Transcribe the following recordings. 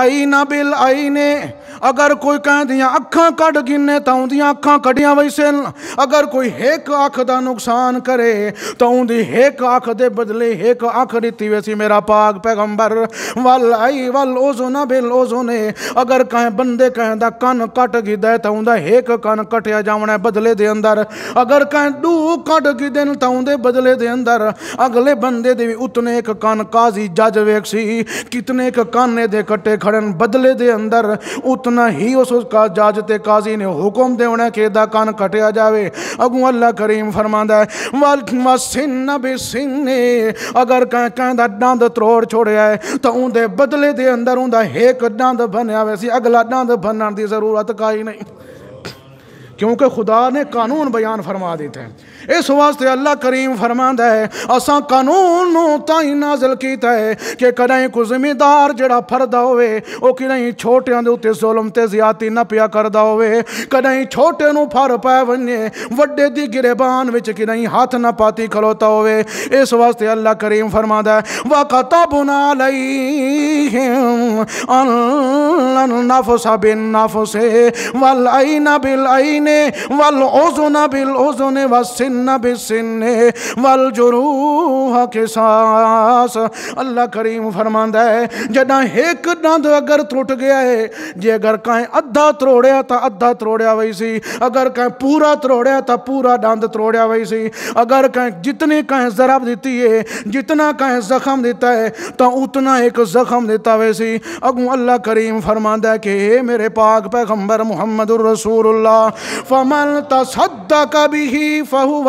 आई ना बिल आई ने अगर कोई कह दिया अखा कट गिने तो उनदिया अखा कटिया वैसे अगर कोई हेक अख का नुकसान करे तो उनकी हेक अख दे बदले हेक अख रीती वैसी मेरा पाग पैगंबर वल आई वल ओजो ना बिल ओजो ने अगर कह बंदे कहता कन कट गिदा तो उनका हेक कन कटिया जावना बदले के अंदर अगर कह डू कट गिदन तो उनके बदले के अंदर अगले बंद दे भी उतने एक कन काजी जज वेख सी कितने एक कन दे कट्टे खड़े ਖੜਨ ਬਦਲੇ ਦੇ ਅੰਦਰ ਉਤਨਾ ਹੀ ਉਸ ਕਾ ਜੱਜ ਤੇ ਕਾਜ਼ੀ ਨੇ ਹੁਕਮ ਦੇਣਾ ਕਿ ਇਹਦਾ ਕੰਨ ਕਟਿਆ ਜਾਵੇ ਅਗੂ ਅੱਲਾ ਕਰੀਮ ਫਰਮਾਂਦਾ ਵਲ ਮਸਿਨ ਬੇ ਸਿੰਨੇ ਅਗਰ ਕਹਿੰਦਾ ਡੰਦ ਤਰੋੜ ਛੋੜਿਆ ਤਾਂ ਉਹਦੇ ਬਦਲੇ ਦੇ ਅੰਦਰ ਉਹਦਾ ਇੱਕ ਡੰਦ ਬਣਿਆ ਹੋਇਆ ਸੀ ਅਗਲਾ ਡੰਦ ਬਣਨ ਦੀ ਜ਼ਰੂਰਤ ਕਾਈ ਨਹੀਂ क्योंकि खुदा ने कानून बयान फरमा देते हैं इस वास्ते अल्लाह करीम फरमांदा है असा कानून ताई नाजिल किया है कि कहीं कोई जिम्मेदार जड़ा फरदा होवे ओ कहीं छोटियां दे उत्ते जुल्म ते ज्यादती ना पिया करदा होवे कहीं छोटे नु फर पै वने वड्डे दी गिरेबान कहीं हाथ न पाती खलोता हो इस वास्ते अल्लाह करीम फरमांदा है वा कतबना अलैहिम अन नफस बिन नफस वल ऐन बिल ऐन वल उज़न बिल उज़न वसिन बिसन्ने वल जुरूह के सास अल्लाह करीम फरमांदा है जॾहिं हिकु ॾंद अगरि त्रुट गया है जे अगरि कंहिं अधा त्रोड़िया त अधा त्रोड़िया वईसीं अगरि कंहिं पूरा त्रोड़िया त पूरा ॾंद त्रोड़िया वईसीं अगरि कंहिं जितनी कंहिं ज़रब ॾिती है जितना कंहिं ज़ख़म ॾिता है त उतना हिकु ज़ख़म ॾिता वैसीं अॻु अल्लाह करीम फरमांदा कि हे मेरे पाक पैगम्बर मोहम्मद रसूल फमल तसद कभी फ़हू व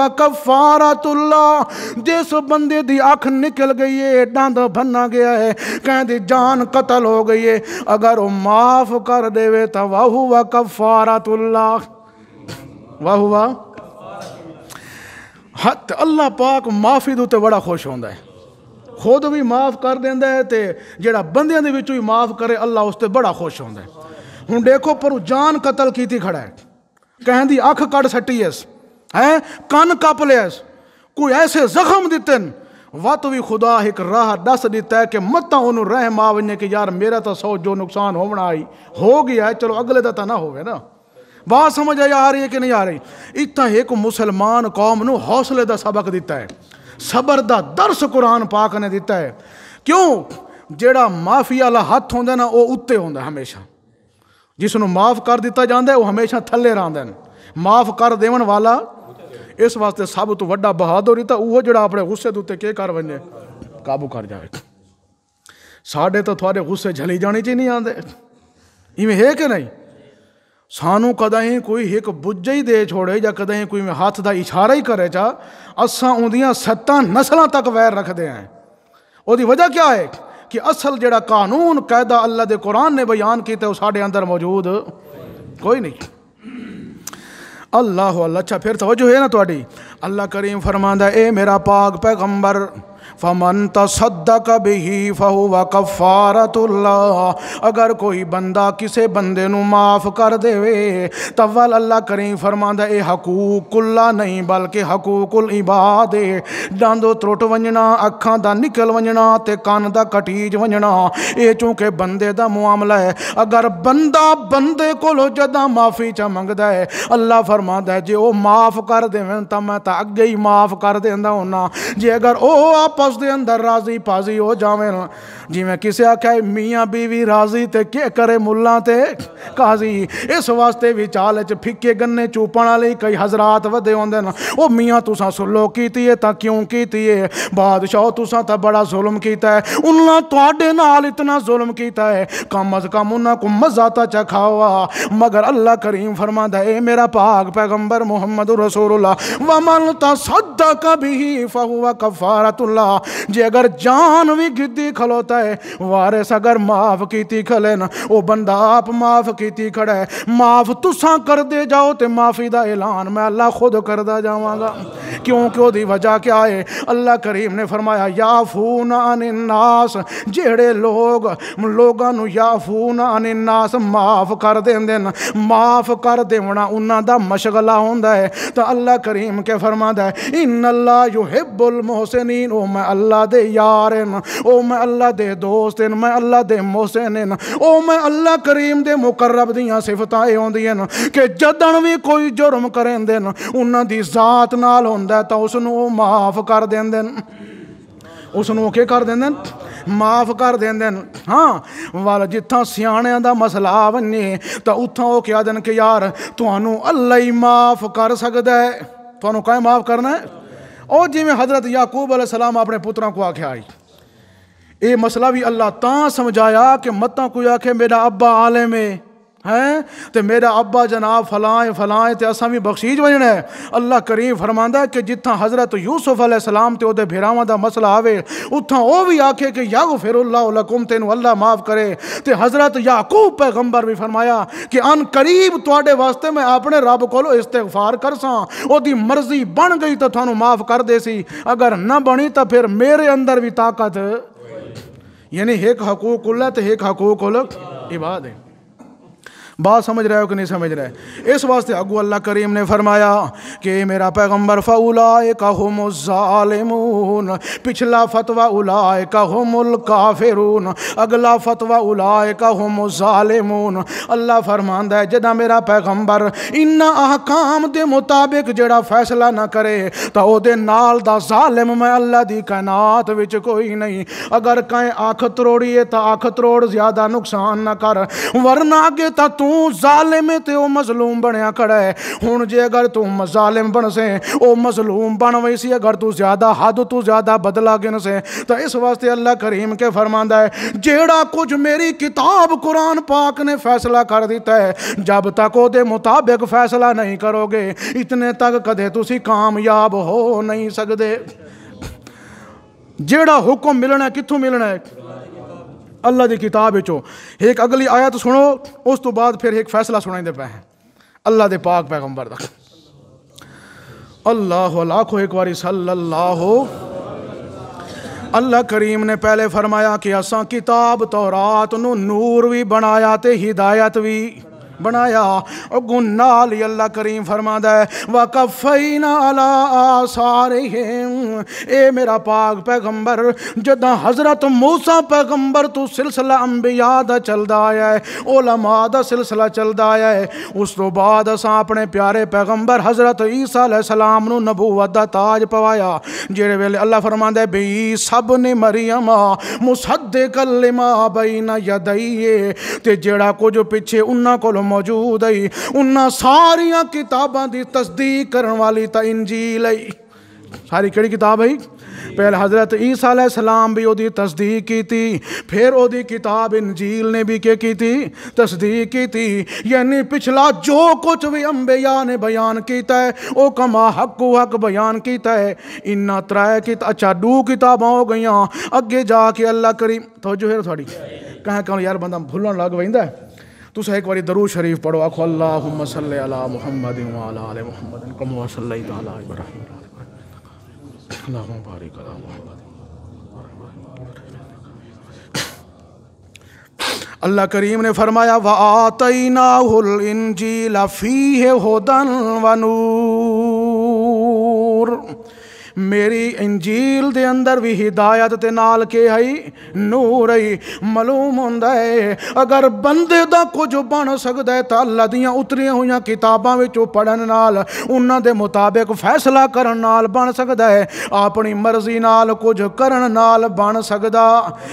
जिस बंदे दी अख निकल गई है डंद भन्ना गया है कहते जान कतल हो गई है अगर वो माफ कर देवे तो वाह व कफारतुल्ला वाह हत हाँ, अल्लाह पाक माफी दूते बड़ा खुश होंदा खुद भी माफ कर देता है ते जेड़ा बंदियां दे माफ करे अल्लाह उस बड़ा खुश होंदा है देखो पर जान कतल की खड़ा है कहंदी अख कट सट्टी है है ਕੰਨ ਕੱਪ ਲਿਆ ਕੋਈ ਐਸੇ ਜ਼ਖਮ ਦਿੱਤੇ ਨੇ वत भी खुदा एक राह दस दिता है कि मत ओनू रहम आ कि यार मेरा तो सौ जो नुकसान होना आई हो गया है चलो अगले का तो ना होवे ना बात समझ आई आ रही है कि नहीं आ रही इतना एक मुसलमान कौम हौसले का सबक दिता है सबर का दर्श कुरान पाक ने दिता है क्यों जोड़ा माफी वाला हथ होंगे ना वह उत्ते होंगे हमेशा जिसनों माफ़ कर दिता जाता है वह हमेशा थले रहा माफ़ कर देव वाला ਇਸ ਵਾਸਤੇ ਸਭ ਤੋਂ ਵੱਡਾ ਬਹਾਦਰੀ ਤਾਂ ਉਹ ਜਿਹੜਾ ਆਪਣੇ ਗੁੱਸੇ ਦੇ ਉੱਤੇ ਕੀ ਕਰ ਵੰਨੇ ਕਾਬੂ ਕਰ ਜਾਵੇ ਸਾਡੇ ਤਾਂ ਤੁਹਾਡੇ ਗੁੱਸੇ ਝਲੀ ਜਾਣੇ ਚ ਨਹੀਂ ਆਂਦੇ ਇਵੇਂ ਹੈ ਕਿ ਨਹੀਂ ਸਾਨੂੰ ਕਦਾਂ ਹੀ ਕੋਈ ਇੱਕ ਬੁੱਝਾ ਹੀ ਦੇ ਛੋੜੇ ਜਾਂ ਕਦਾਂ ਹੀ ਕੋਈ ਹੱਥ ਦਾ ਇਸ਼ਾਰਾ ਹੀ ਕਰੇ ਚਾ ਅਸਾਂ ਉਹਦੀਆਂ ਸੱਤਾਂ ਨਸਲਾਂ ਤੱਕ ਵੈਰ ਰੱਖਦੇ ਆਂ ਉਹਦੀ ਵਜ੍ਹਾ ਕੀ ਹੈ ਕਿ ਅਸਲ ਜਿਹੜਾ ਕਾਨੂੰਨ ਕਾਇਦਾ ਅੱਲਾ ਦੇ ਕੁਰਾਨ ਨੇ ਬਿਆਨ ਕੀਤਾ ਉਹ ਸਾਡੇ ਅੰਦਰ ਮੌਜੂਦ ਕੋਈ ਨਹੀਂ अल्लाह अल्लाह अच्छा फिर तवज्जो है ना थोड़ी अल्लाह करीम फरमांदा ए मेरा पाक पैगंबर फ़मन तसद कभी फ़हुआ कफ़ारतुल्ला अगर कोई बंदा किसी बंदे माफ़ कर देवे तवल अल्लाह करीम फरमांदा ए हकूकुल्ला नहीं बल्कि हकूकुल इबाद डांदो त्रुट वंजना अखा दा निकल वंजना ते कान कटीज वजना ए चूंकि बंदे का मामला है अगर बंदा बंदे को जदा माफ़ी च मंगदा है अल्लाह फरमा है जे ओ माफ़ कर देवे तां मैं तां अगे ही माफ़ कर देना होना जे अगर वह आप ਆਪਸ ਦੇ ਅੰਦਰ ਰਾਜ਼ੀ ਪਾਜ਼ੀ ਹੋ ਜਾਵੇਂ ਜਿਵੇਂ ਕਿਸੇ ਆਖਿਆ ਮੀਆਂ ਬੀਵੀ ਰਾਜ਼ੀ ਤੇ ਕੀ ਕਰੇ ਮੁੱਲਾ ਤੇ ਕਾਜ਼ੀ ਇਸ ਵਾਸਤੇ ਵਿਚਾਲ ਚ ਫਿੱਕੇ ਗੰਨੇ ਚੂਪਣ ਵਾਲੇ ਕਈ ਹਜ਼ਰਤ ਵਧੇ ਹੁੰਦੇ ਨੇ ਉਹ ਮੀਆਂ ਤੁਸੀਂ ਸੁਲੋ ਕੀਤੀ ਏ ਤਾਂ ਕਿਉਂ ਕੀਤੀ ਏ ਬਾਦਸ਼ਾਹ ਤੁਸੀਂ ਤਾਂ ਬੜਾ ਜ਼ੁਲਮ ਕੀਤਾ ਹੈ ਉਹਨਾਂ ਤੁਹਾਡੇ ਨਾਲ ਇਤਨਾ ਜ਼ੁਲਮ ਕੀਤਾ है कम अज कम उन्होंने मजा तो चखावा मगर अल्लाह करीम फरमाद है मेरा पाक पैगम्बर मोहम्मद रसूलुल्लाह वमन तसद्दक बिही फहुवा कफारतुल्लाह जे अगर जान भी गिद्दी खलोता है वारिस अगर माफ की खले ना वो बंदा आप माफ की खड़ा है माफ तुसा कर जाओ तो माफी का ऐलान मैं अल्लाह खुद करता जावगा क्योंकि वजह क्या है अल्लाह करीम ने फरमाया या फून अनिनास जेड़े लोग लोगों या फून अनिनास माफ कर देंगे माफ कर देना उन्होंने मशगला होंगे है तो अल्लाह करीम के फरमा है इन अल्लाह युहिबुल मोहसिन ओ ਮੈਂ ਅੱਲਾ ਦੇ ਯਾਰ ਹਾਂ ਉਹ ਮੈਂ ਅੱਲਾ ਦੇ ਦੋਸਤ ਹਾਂ ਮੈਂ ਅੱਲਾ ਦੇ ਮੋਹਸਿਨ ਹਾਂ ਉਹ ਮੈਂ ਅੱਲਾ ਕਰੀਮ ਦੇ ਮੁਕਰਬ ਦੀਆਂ ਸਿਫਤਾਂ ਇਹ ਆਉਂਦੀਆਂ ਨੇ ਕਿ ਜਦਣ ਵੀ ਕੋਈ ਜੁਰਮ ਕਰਦੇ ਨੇ ਉਹਨਾਂ ਦੀ ਜ਼ਾਤ ਨਾਲ ਹੁੰਦਾ ਤਾਂ ਉਸ ਨੂੰ ਉਹ ਮਾਫ ਕਰ ਦਿੰਦੇ ਨੇ ਉਸ ਨੂੰ ਉਹ ਕੀ ਕਰ ਦਿੰਦੇ ਨੇ ਮਾਫ ਕਰ ਦਿੰਦੇ ਨੇ ਹਾਂ ਵਾਲ ਜਿੱਥਾਂ ਸਿਆਣਿਆਂ ਦਾ ਮਸਲਾ ਵੰਨੇ ਤਾਂ ਉੱਥੋਂ ਉਹ ਕਹਿਆ ਦੇਣ ਕਿ ਯਾਰ ਤੁਹਾਨੂੰ ਅੱਲਾ ਹੀ ਮਾਫ ਕਰ ਸਕਦਾ ਹੈ ਤੁਹਾਨੂੰ ਕਾਹ ਮਾਫ ਕਰਨਾ ਹੈ और जिमें हज़रत याकूब अलैहिस्सलाम अपने पुत्रा को आख्या आई ये मसला भी अल्लाह ता समझाया कि मत कोई आखे मेरा अब्बा आलम है है तो मेरा अब्बा जनाब फलाएं फलाएं तो असा भी बख्शीज है अल्लाह करीम फरमा कि जितना हज़रत यूसुफ अलैहिस्सलाम तो ओदे भेरावां का मसला आवे उतना वह भी आखे कि यागो फिर उल्लाकुम तेन अल्लाह माफ़ करे तो हज़रत याकूब पैगंबर भी फरमाया कि अन करीब थोड़े वास्ते मैं अपने रब को इस्तेफार कर सी मर्ज़ी बन गई तो थानू माफ़ कर देसी अगर न बनी तो फिर मेरे अंदर भी ताकत यानी एक हकूक उल्ला तो एक हकूक उल इबाद है बात समझ रहे हो कि नहीं समझ रहे इस वास्ते अगू अल्लाह करीम ने फरमाया कि मेरा पैगम्बर फ़लाए का हमून पिछला फतवा उलाए का काफिरून अगला फतवा उलाए का हमून अल्लाह फरमांदा है जदा मेरा पैगम्बर इन्ना अहकाम के मुताबिक जड़ा फैसला ना करे तो नाल जालिम मैं अल्लाह की कैनात बच्चे कोई नहीं अगर कहीं अख त्रोड़िए तो अख त्रोड़ ज़्यादा नुकसान ना कर वरना अगे तो तू ਤੂੰ ਜ਼ਾਲਿਮ ਤੇ ਉਹ ਮਜ਼ਲੂਮ ਬਣਿਆ ਖੜਾ ਹੈ ਹੁਣ ਜੇ ਅਗਰ ਤੂੰ ਮਜ਼ਾਲਿਮ ਬਣ ਸੇ ਉਹ ਮਜ਼ਲੂਮ ਬਣ ਵਈ ਸੀ ਅਗਰ ਤੂੰ ਜ਼ਿਆਦਾ ਹੱਦ ਤੋਂ ਜ਼ਿਆਦਾ ਬਦਲਾ ਗਿਨ ਸੇ ਤਾਂ ਇਸ ਵਾਸਤੇ ਅੱਲਾ ਕਰੀਮ ਕੇ ਫਰਮਾਂਦਾ है जेड़ा कुछ मेरी किताब कुरान पाक ने फैसला कर दिता है जब तक ओदे मुताबिक फैसला नहीं करोगे इतने तक कदे तुम कामयाब हो नहीं सकते जेड़ा हुक्म मिलना है कितों मिलना है अल्लाह की किताब चो एक अगली आयत सुनो उस तो बाद फिर एक फैसला सुना दे पे अल्लाह के पाक पैगंबर तक अल्लाह लाखो एक बारी सल अल्लाह करीम ने पहले फरमाया कि असा किताब तो रात नूर भी बनाया तो हिदायत भी बनाया और नाल अल्लाह करीम फरमादा है वकफई नाला सारे ए मेरा पाक पैगंबर जदा हजरत मूसा पैगंबर तो सिलसिला अंबिया चलता है ओलमा का चलता है उस तो बाद असा अपने प्यारे पैगंबर हजरत ईसा सलाम नबूवत का ताज पवाया जेड़े वेले अल्लाह फरमादा है बई सब ने मरियमा मुसद कलिमा बई ना यदई ते जेड़ा कुछ पिछे उन्होंने को मौजूद आई ਉਹਨਾਂ सारिया ਕਿਤਾਬਾਂ की तस्दीक ਕਰਨ ਵਾਲੀ ਤਾਂ ਇੰਜੀਲ ਹੈ सारी कड़ी किताब आई पहले हज़रत ईसा सलाम भी वो तस्दीक की फिर वो किताब इंजील ने भी क्या की तस्दीक की यानी पिछला जो कुछ भी अम्बेया ने बयान किया है वो कमा हक हक बयान किया है इन्ना त्रै किता अच्छा दू किताबा हो गई अगे जाके अल्लाह करी तो जो है थोड़ी कह कह यार बंदा भूलन लग पा तुस एक बार दरू शरीफ पढ़ो आखो अल्लाह सल अला मोहम्मद अल्लाह करीम ने फरमाया वातई ना हुल इंजी लफ़ी है होदन वनूर मेरी इंजील दे अंदर भी हिदायत ते नाल के आई नूर आई मालूम होंदा अगर बंदे दा कुछ बन सकता है तो अल्लाह दियां उतरीਆਂ ਹੋਈਆਂ ਕਿਤਾਬਾਂ ਵਿੱਚੋਂ ਪੜਨ ਨਾਲ ਉਹਨਾਂ ਦੇ ਮੁਤਾਬਕ कर ਕਰਨ ਨਾਲ ਬਣ ਸਕਦਾ ਹੈ ਆਪਣੀ ਮਰਜ਼ੀ ਨਾਲ ਕੁਝ ਕਰਨ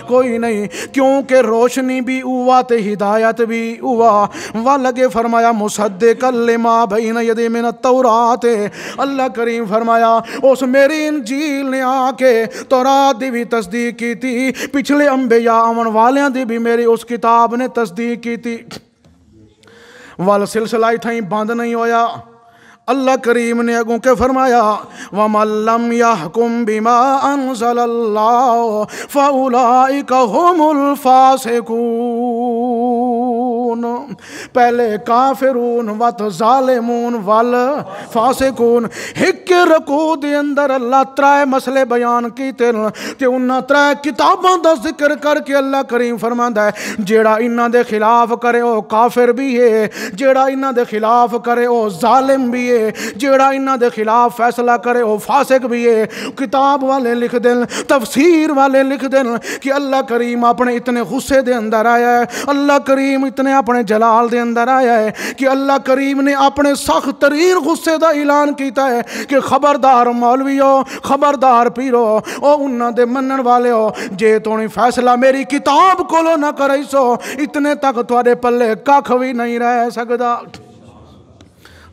कोई नहीं क्योंकि रोशनी भी हुआ तो हिदायत भी हुआ वह लगे फरमाया मुसदे कले माँ भई नदी मिन तौरात अल्लाह करीम फरमाया उस मेरी दिन झील ने आके तौरात की भी तस्दीक की थी पिछले या आवन वाले की भी मेरी उस किताब ने तस्दीक की थी वाल सिलसिला इतना बंद नहीं होया अल्लाह करीम ने अगों के फरमाया व वमल्लम यहकुम बिमा अनजल अल्लाह फउलाइका हुमुल फासिकून फासिकून पहले काफिरून वत ालमून वल फासिकून हिक रकू दे अंदर अल्लाह त्रै मसले बयान किए न ते उन्होंने त्रै किताबों का जिक्र करके अल्लाह करीम फरमाता जेड़ा इन्हों के खिलाफ करे वह काफिर भी है जेड़ा इन्हों के खिलाफ करे वह जालिम भी है जेड़ा इन्हों के खिलाफ फैसला करे वह फासिक भी है किताब वाले लिख दिन तफसीर वाले लिख दिन कि अल्लाह करीम अपने इतने गुस्से के अंदर आया है अल्लाह करीम इतने अपने जलाल के अंदर आया है कि अल्लाह करीम ने अपने सख्त तरीन गुस्से का ऐलान किया है कि खबरदार मौलवी हो खबरदार पीरो ओ उन्होंने मनण वाले हो जे तुम फैसला मेरी किताब को ना कराई सो इतने तक थोड़े पल कख भी नहीं रह सकता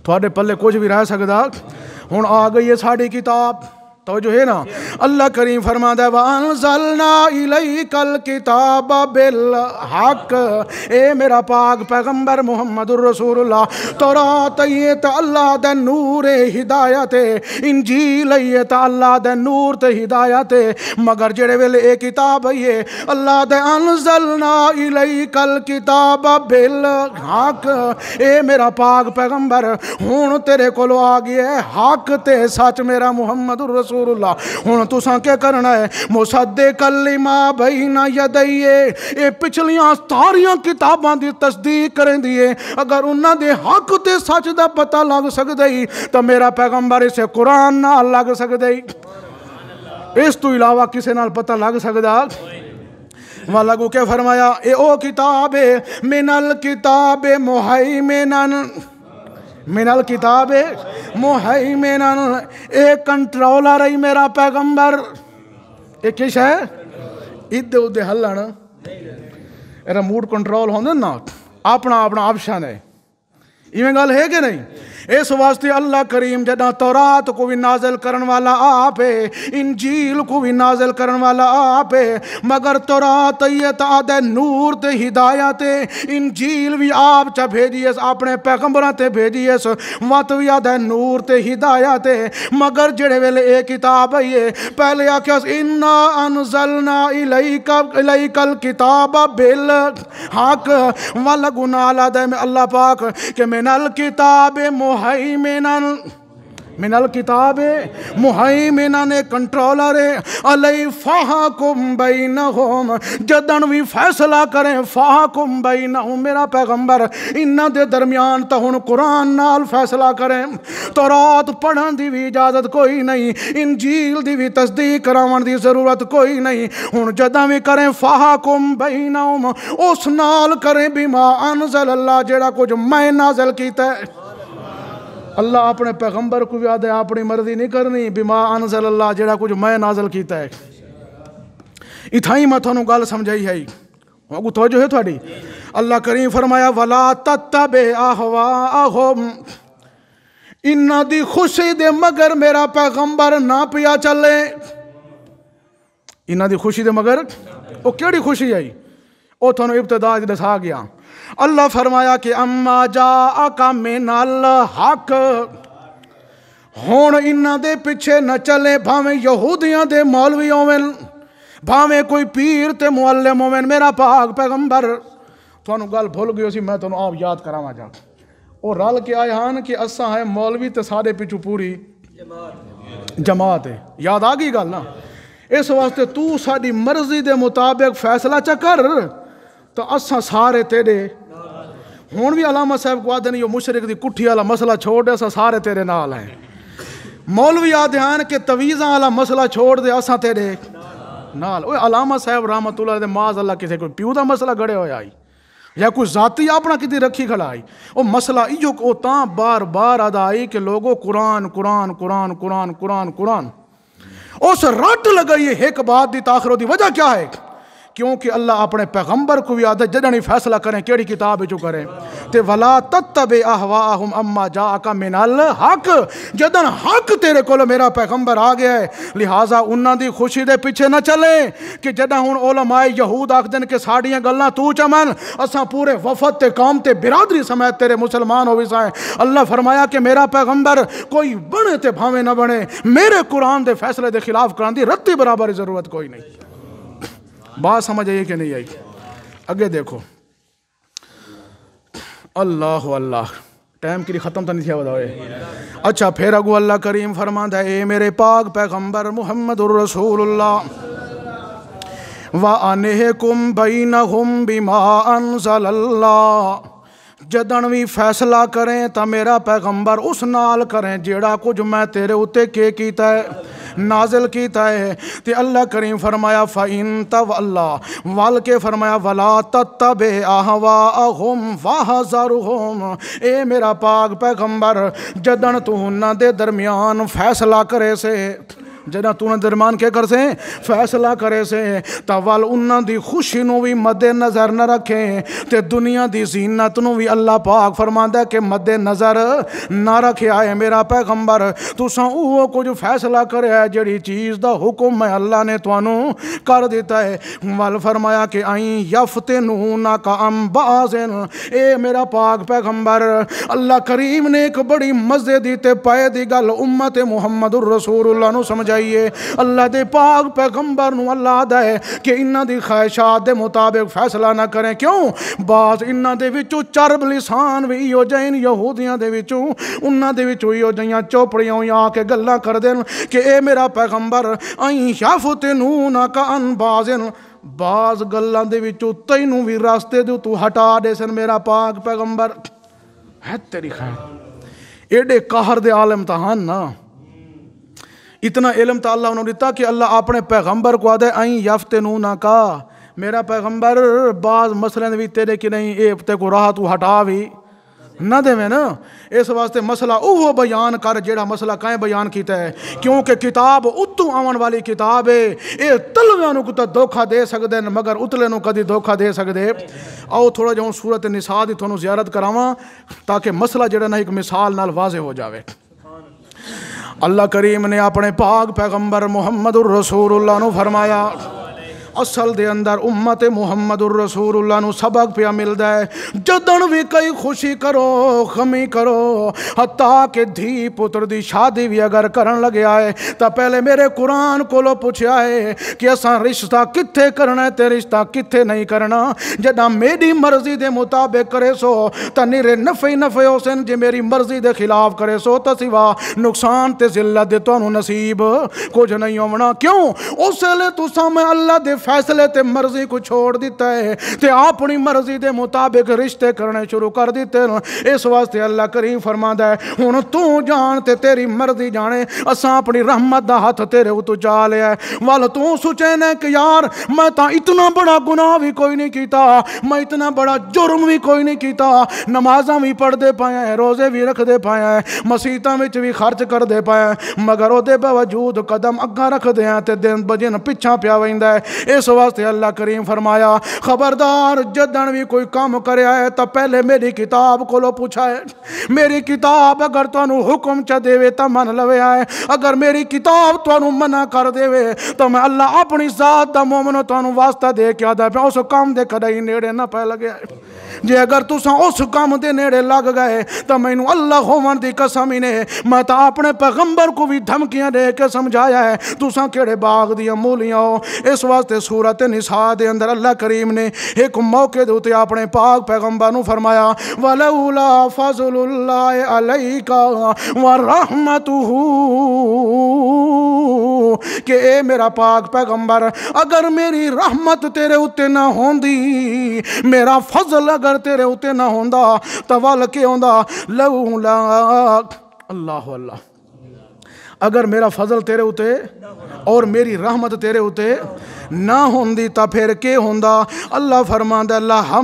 थोड़े पल कुछ भी रह सकता हूँ आ गई है साड़ी किताब तो जो है ना अल्लाह करीम फरमा दे कल किताब बिल हक ए मेरा पाक पैगंबर मोहम्मद रसूलुल्लाह तोरा तये तो अल्लाह द नूर हिदायत इंजील ये तो अल्लाह दे नूर ते हिदायत मगर जेड़े वेले ए किताब ये अल्लाह दे अनजलना इलई कल किताब बिल हक ए मेरा पाक पैगंबर हूँ तेरे को आ गए हक ते सच मेरा मोहम्मद रसूल रसूल हूँ तुसा क्या करना है मुसादे कलिमा बई ना यदइए ये पिछलियां सारिया किताबों की तस्दीक करेंदी है अगर उन्होंने हक तो सच का पता लग सकता ही तो मेरा पैगंबर इस कुरान ना लग सकता ही इस तो इलावा किसी पता लग सकता वाला को क्या फरमाया ये ओ किताब मिनल किताब मुहाई मिनन मिनल ਕਿਤਾਬ मोहई मिनल एक कंट्रोलर ਹੈ ਮੇਰਾ ਪੈਗੰਬਰ ਇਹ ਕਿਛ ਹੈ ਇੱਦੇ ਉਦੇ ਹੱਲਣ ਇਹਦਾ ਮੂਡ ਕੰਟਰੋਲ ਹੁੰਦਾ ਨਾ ਆਪਣਾ ਆਪਣਾ ਆਪਸ਼ਨ ਹੈ ਇਵੇਂ ਗੱਲ ਹੈ ਕਿ ਨਹੀਂ इस वास्ते अल्लाह करीम जदा तौरात को भी नाजल करण वाला आप है इंजील को भी नाजल करण वाला आप है मगर तौरात ये ताद नूर ते हिदायत इंजील भी आप च भेजिए अपने पैगंबर ते भेजिए मत भी आद नूर ते हिदायत मगर जेड़े वेले ये किताब आई है पहले आख्या इन्ना अनजलना इलई कल किताब बिल हक वाला गुनाला दे में अल्लाह पाक के मिनल किताब मोह मुहैमिनन मिनल किताब है ने कंट्रोलर है अलई फाहा कुम्बई न होम जदन भी फैसला करें फाहा कुम्बई न हो मेरा पैगंबर इन्हों के दरमियान तो हूँ कुरान नाल फैसला करें तो रात पढ़न की भी इजाजत कोई नहीं इंजील की भी तस्दीक करावन की जरूरत कोई नहीं हूँ जदा भी करें फाहा कुम्बई न होम उस नाल करें बीमा अनजल अल्लाह जड़ा कुछ मैं नाजल किया अल्लाह अपने पैगंबर को भी आदे अपनी मर्जी नहीं करनी बिमा अनजल अल्लाह जड़ा कुछ मैं नाजल किया है इतना ही मैं थोनू गल समझाई है तवजो है थोड़ी अल्लाह करीम फरमाया वला बे आहवा आहोम इन्ना दी खुशी दे मगर मेरा पैगंबर ना पिया चले इन्ना दी खुशी दे मगर वो केड़ी खुशी आई वो थोड़ा इब्तदा दसा गया अल्लाह फरमाया कि अम्मा जा आका मेनल हक ਹੁਣ ਇਹਨਾਂ ਦੇ ਪਿੱਛੇ ਨਾ ਚੱਲੇ ਭਾਵੇਂ ਯਹੂਦੀਆਂ ਦੇ ਮੌਲਵੀ ਹੋਵਨ ਭਾਵੇਂ ਕੋਈ ਪੀਰ ਤੇ ਮੁਅੱਲਮ ਹੋਵਨ ਮੇਰਾ ਭਾਗ ਪੈਗੰਬਰ ਤੁਹਾਨੂੰ ਗੱਲ ਭੁੱਲ ਗਈ ਸੀ ਮੈਂ ਤੁਹਾਨੂੰ ਆਪ ਯਾਦ ਕਰਾਵਾਂ ਜਾ ਉਹ ਰਲ ਕੇ ਆਏ ਹਨ ਕਿ ਅਸਾਂ ਹੈ ਮੌਲਵੀ ਤੇ ਸਾਡੇ ਪਿੱਛੂ ਪੂਰੀ ਜਮਾਤ ਹੈ ਯਾਦ ਆ ਗਈ ਗੱਲ ਨਾ ਇਸ ਵਾਸਤੇ ਤੂੰ ਸਾਡੀ ਮਰਜ਼ੀ ਦੇ ਮੁਤਾਬਕ ਫੈਸਲਾ ਚ ਕਰ ਤਾਂ ਅਸਾਂ ਸਾਰੇ ਤੇਰੇ ਹੁਣ ਵੀ ਅਲਾਮਾ ਸਾਹਿਬ ਕੋ ਆਦਨ ਇਹ ਮੁਸ਼ਰਕ ਦੀ ਕੁੱਠੀ ਵਾਲਾ ਮਸਲਾ ਛੋੜ ਅਸਾਂ ਸਾਰੇ ਤੇਰੇ ਨਾਲ ਹੈ ਮੌਲਵੀ ਆ ਧਿਆਨ ਕੇ ਤਵੀਜ਼ਾਂ ਵਾਲਾ ਮਸਲਾ ਛੋੜ ਦੇ ਅਸਾਂ ਤੇਰੇ ਨਾਲ ਓਏ ਅਲਾਮਾ ਸਾਹਿਬ ਰਹਿਮਤੁਲਲਾਹ ਦੇ ਮਾਜ਼ ਅੱਲਾ ਕਿਸੇ ਕੋਈ ਪਿਓ ਦਾ ਮਸਲਾ ਗੜਿਆ ਹੋਇਆ ਆਈ या कोई जाति अपना कितनी रखी खड़ाई और मसला इो उतां बार बार अदाई के लोगो कुरान कुरान कुरान कुरान कुरान कुरान उस रट लगाइए एक बात दी ताखिरों की वजह क्या है क्योंकि अल्लाह अपने पैगंबर को भी आदत जदन ही फैसला करें कि किताब चु करें ते वला तत्तबे अहवाह अम्मा जा आका मिनल हक जदन हक तेरे को मेरा पैगंबर आ गया है लिहाजा उन्होंने खुशी के पिछे न चले कि जदा हूँ ओलम आए यहूद आख दिन कि साड़िया गल् तू चमन असा पूरे वफद के कौम ते बिरादरी समय तेरे मुसलमान हो भी साए अल्लाह फरमाया कि मेरा पैगंबर कोई बने तो भावें न बने मेरे कुरान के फैसले के खिलाफ करा की रत्ती बराबर जरूरत कोई नहीं बात समझ आई कि नहीं आई आगे देखो अल्लाह अल्लाह टाइम के लिए ख़त्म तो नहीं किया अच्छा फिर अगू अल्लाह करीम फरमा था ए मेरे पाक पैगम्बर मोहम्मद रसूल्ला व अनह कुम बई बिमा अनजल्ला जदन भी फैसला करें तो मेरा पैगंबर उस नाल करें जेड़ा कुछ मैं तेरे उत्ते के किया है नाजिल किया है तो अल्लाह करीम फरमाया फ़ैन तब अल्लाह वल के फरमाया वला तब आहवा अहम वाह जर होम ए मेरा पाग पैगंबर जदन तू उन्होंने दरमियान फैसला करे से जेड़ा तू दरमान के कर से फैसला करे से तो वल उन्होंने खुशी भी मद्देनजर न रखे तो दुनिया की जीनत न भी अल्लाह पाक फरमाद कि मद्देनजर न रखे है मेरा पैगंबर तुसा वो कुछ फैसला करे जड़ी चीज़ का हुक्म है अल्लाह ने तू कर दिता है वल फरमाया कि आई यफते नू ना का अम्बाजन ए मेरा पाक पैगंबर अल्लाह करीम ने एक बड़ी मजे दी ते पाए की गल उम्मत मुहम्मद रसूल समझा ਜਾਈਏ ਅੱਲਾ ਦੇ ਪਾਕ ਪੈਗੰਬਰ ਨੂੰ ਅੱਲਾ ਦਾ ਹੈ ਕਿ ਇਹਨਾਂ ਦੀ ਖਾਇਸ਼ਾਂ ਦੇ ਮੁਤਾਬਿਕ ਫੈਸਲਾ ਨਾ ਕਰੇ ਕਿਉਂ ਬਾਸ ਇਹਨਾਂ ਦੇ ਵਿੱਚੋਂ ਚਰਬ ਲਿਸਾਨ ਵੀ ਹੋ ਜਾਈਨ ਯਹੂਦੀਆਂ ਦੇ ਵਿੱਚੋਂ ਉਹਨਾਂ ਦੇ ਵਿੱਚੋਂ ਹੋਈ ਹੋ ਜਾਈਆਂ ਚੋਪੜੀਆਂ ਆ ਕੇ ਗੱਲਾਂ ਕਰਦੇ ਨੇ ਕਿ ਇਹ ਮੇਰਾ ਪੈਗੰਬਰ ਅਈ ਸ਼ਾਫਤ ਨੂੰ ਨਾ ਕਨ ਬਾਜ਼ਨ ਬਾਜ਼ ਗੱਲਾਂ ਦੇ ਵਿੱਚੋਂ ਤੈਨੂੰ ਵੀ ਰਸਤੇ ਦੇ ਤੂੰ ਹਟਾ ਦੇ ਸਨ ਮੇਰਾ ਪਾਕ ਪੈਗੰਬਰ ਹੈ ਤੇਰੀ ਖੈਰ ਐਡੇ ਕਾਹਰ ਦੇ ਆਲਮ ਤਾਂ ਹਨ ਨਾ इतना इलम तो अल्लाह उन्होंने दिता कि अल्लाह अपने पैगंबर को आदे आई याफ्ते नू ना का मेरा पैगंबर बाज मसलें भी तेरे कि नहीं ए ते को राह तू हटा भी ना देवे ना इस वास्ते मसला वो बयान कर जेड़ा मसला कैं बयान किया है क्योंकि किताब उत्तू आवन वाली किताब है ये तलव्या कुत धोखा दे सकते हैं मगर उतले कभी धोखा दे सकते आओ थोड़ा जो सूरत निशा की थोड़ा जियारत कराव ताकि मसला जोड़ा ना एक मिसाल नाल वाजे हो जाए अल्लाह करीम ने अपने पाक पैगंबर मुहम्मद उर रसूल फरमाया ਅਸਲ ਦੇ ਅੰਦਰ ਉਮਤ ਮੁਹੰਮਦੁਰ ਰਸੂਲullah ਨੂੰ ਸਬਕ ਪਿਆ ਮਿਲਦਾ ਹੈ ਜਦਨ ਵੀ ਕਈ ਖੁਸ਼ੀ ਕਰੋ ਖਮੀ ਕਰੋ ਹੱਤਾ ਕਿ ਧੀ ਪੁੱਤਰ ਦੀ ਸ਼ਾਦੀ ਵੀ ਅਗਰ ਕਰਨ ਲੱਗਿਆ ਹੈ ਤਾਂ ਪਹਿਲੇ ਮੇਰੇ ਕੁਰਾਨ ਕੋਲੋਂ ਪੁੱਛਿਆ ਹੈ ਕਿ ਅਸਾਂ ਰਿਸ਼ਤਾ ਕਿੱਥੇ ਕਰਨਾ ਤੇ ਰਿਸ਼ਤਾ ਕਿੱਥੇ ਨਹੀਂ ਕਰਨਾ ਜਦਾਂ ਮੇਰੀ ਮਰਜ਼ੀ ਦੇ ਮੁਤਾਬਿਕ ਕਰੇ ਸੋ ਤਾਂ ਨਿਰੇ ਨਫੇ ਨਫੇ ਹੁਸੈਨ ਜੇ ਮੇਰੀ ਮਰਜ਼ੀ ਦੇ ਖਿਲਾਫ ਕਰੇ ਸੋ ਤਾਂ ਸਿਵਾ ਨੁਕਸਾਨ ਤੇ ਜ਼ਿਲਤ ਦੇ ਤੁਹਾਨੂੰ ਨਸੀਬ ਕੁਝ ਨਹੀਂ ਹੋਣਾ ਕਿਉਂ ਉਸ ਵੇਲੇ ਤੁਸੀਂ ਮੈਂ ਅੱਲਾ ਦੇ फैसले ਤੇ मर्जी को छोड़ दिता है ਤੇ अपनी मर्जी के मुताबिक रिश्ते करने शुरू कर ਦਿੱਤੇ इस ਇਸ ਵਾਸਤੇ ਅੱਲਾ ਕਰੀਮ ਫਰਮਾਂਦਾ ਹੈ ਹੁਣ ਤੂੰ ਜਾਣ ਤੇ ਤੇਰੀ ਮਰਜ਼ੀ ਜਾਣੇ ਅਸਾਂ ਆਪਣੀ ਰਹਿਮਤ ਦਾ ਹੱਥ ਤੇਰੇ ਉਤੋਂ ਚਾ ਲਿਆ ਵੱਲ ਤੂੰ ਸੋਚੇ ਨੇ ਕਿ मैं तो इतना बड़ा गुनाह भी कोई नहीं किया मैं इतना बड़ा जुर्म भी कोई नहीं किया नमाजा भी पढ़ते पाया है रोज़े भी रखते पाया है मसीतों में भी खर्च करते पाया मगर वो बावजूद कदम अगर रखते हैं तो दिन ब दिन पिछा पिया वह है इस वास्ते अल्लाह करीम फरमाया खबरदार जदन भी कोई कम कर तो पहले मेरी किताब को पूछा है मेरी किताब अगर तुम हुक्म च देवे तो मन लवे आए अगर मेरी किताब तुम मना कर देवे तो मैं अल्लाह अपनी जात का मोमन तुम वास्ता दे के आता पाया उस काम के कदई नेड़े ना पै लगे जे अगर तुसा उस काम के नेड़े लग गए तो मैनू अल्लाह होवन की कसम ही ने मैं तो अपने पैगंबर को भी धमकियां दे के समझाया है तुसा कि बाग दया हो इस वास्ते ਸੂਰਤ ਨਿਸਾ ਦੇ ਅੰਦਰ ਅੱਲਾ ਕਰੀਮ ਨੇ ਇੱਕ ਮੌਕੇ ਦੇ ਉੱਤੇ ਆਪਣੇ ਪਾਕ ਪੈਗੰਬਰ ਨੂੰ ਫਰਮਾਇਆ ਵਲੌਲਾ ਫਜ਼ਲੁਲਲਾਹ ਅਲੈਕਾ ਵ ਰਹਿਮਤੁਹੁ ਕਿ ਇਹ ਮੇਰਾ ਪਾਕ ਪੈਗੰਬਰ ਅਗਰ ਮੇਰੀ ਰਹਿਮਤ ਤੇਰੇ ਉੱਤੇ ਨਾ ਹੁੰਦੀ ਮੇਰਾ ਫਜ਼ਲ ਅਗਰ ਤੇਰੇ ਉੱਤੇ ਨਾ ਹੁੰਦਾ ਤਵਲ ਕੇ ਆਉਂਦਾ ਲੌਲਾ ਅੱਲਾਹੁ ਅੱਲਾਹ अगर मेरा फजल तेरे उते और मेरी रहमत तेरे उते ना होंगी तो फिर के होंदा अल्लाह फरमांद अल्लाह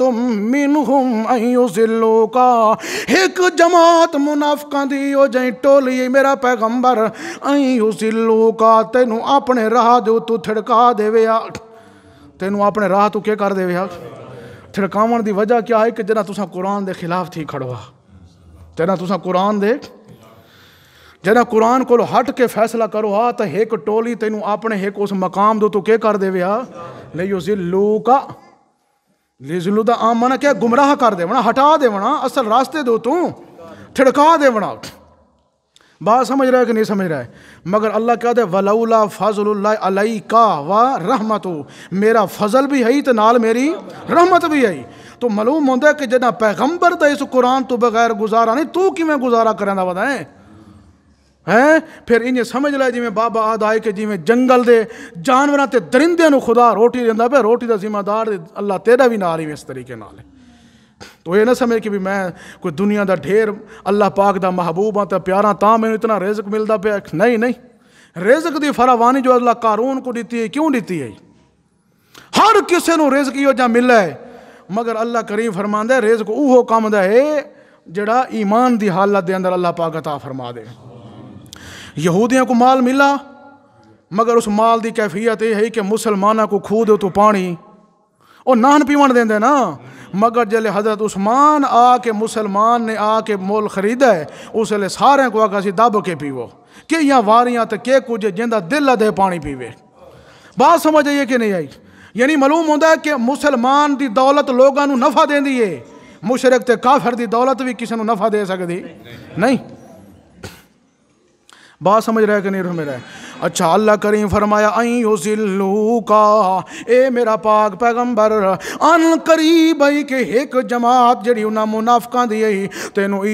तुम मिनहुम अयुजिल्लू का एक जमात मुनाफका दी ओ टोली मेरा पैगंबर अयुजिल्लू का तेन अपने राह दे तू थिड़का दे तेन अपने राह तू के कर दे थिड़कावन की वजह क्या है कि जरा तुसा कुरान के खिलाफ थी खड़वा तेना तुसा कुरान दे ਜਿਹੜਾ कुरान को हट के फैसला करो ਆ ਤਾਂ ਇੱਕ ਟੋਲੀ ਤੈਨੂੰ ਆਪਣੇ ਇੱਕ ਉਸ ਮਕਾਮ ਦੋ ਤੂੰ ਕੀ कर ਦੇਵੇ ਆ ਲਿਓ ਜ਼ਿਲੂ ਕਾ ਲਿਜ਼ਲੂ ਦਾ ਆਮ ਮਨਾ ਕਿ ਗੁੰਮਰਾਹ ਕਰ ਦੇਵਣਾ ਹਟਾ ਦੇਵਣਾ ਅਸਲ ਰਾਸਤੇ ਦੋ ਤੂੰ देवना बात समझ रहा है कि नहीं समझ रहा है मगर अल्लाह क्या दे वलौला फजल अलई का वाह रहमत मेरा फजल भी है तो नाल मेरी रहमत भी है तो मालूम होता कि जना पैगंबर तो इस कुरान तो बगैर गुजारा नहीं तू कि गुजारा करें बताएं है फिर ਇੰਜ समझ ਲੈ जिमें बाबा आद आए कि जिमें जंगल ਜਾਨਵਰਾਂ जानवर के दरिंद खुदा रोटी देता पे रोटी का जिम्मेदार अल्लाह तेरा भी नाल ही इस तरीके नाल है तो यह ना समझ कि भी मैं कोई दुनिया का ढेर अल्लाह पाक का महबूब हाँ तो प्यारा तो मैं इतना रिजक मिलता पे नहीं नहीं रिजक की फरावानी जो अल्लाह कानून को दीती है क्यों दीती है हर किसी को रिजक योजा जहाँ मिला है मगर अल्लाह करीम फरमाद रिजक उहो कम है जड़ा ईमान की हालत के अंदर अल्लाह पाक अता फरमा दे ਯਹੂਦੀਆਂ ਕੋ ਮਾਲ ਮਿਲਾ ਮਗਰ ਉਸ ਮਾਲ ਦੀ ਕੈਫੀਅਤ ਇਹ ਹੈ ਕਿ ਮੁਸਲਮਾਨਾਂ ਕੋ ਖੂਦ ਤੋਂ ਪਾਣੀ ਉਹ ਨਾਨ ਪੀਵਣ ਦਿੰਦੇ ना मगर जल हज़रत उस्मान आ के मुसलमान ने आ के मोल खरीदा है उसले सारे को आखा दब के पीवो के वारियाँ तो के कुछ जिंदा दिल दे पानी पीवे बात समझ आई है कि नहीं आई यानी मालूम होंगे कि मुसलमान की दौलत लोगों नफा देंदी है मुशरक तो काफर की दौलत भी किसी नफा दे सकती नहीं, नहीं।, नहीं। बात समझ रहा है कि नहीं रहा है अच्छा अल्लाह करीम फरमाया आई उसिल्लू का ए मेरा पाक पैगंबर अन करीब आई के एक जमात जड़ी उन्हें मुनाफका दी आई